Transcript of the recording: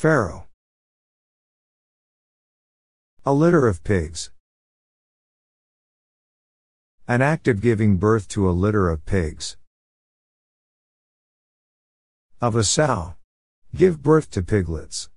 Pharaoh. A litter of pigs. An act of giving birth to a litter of pigs. Of a sow. Give birth to piglets.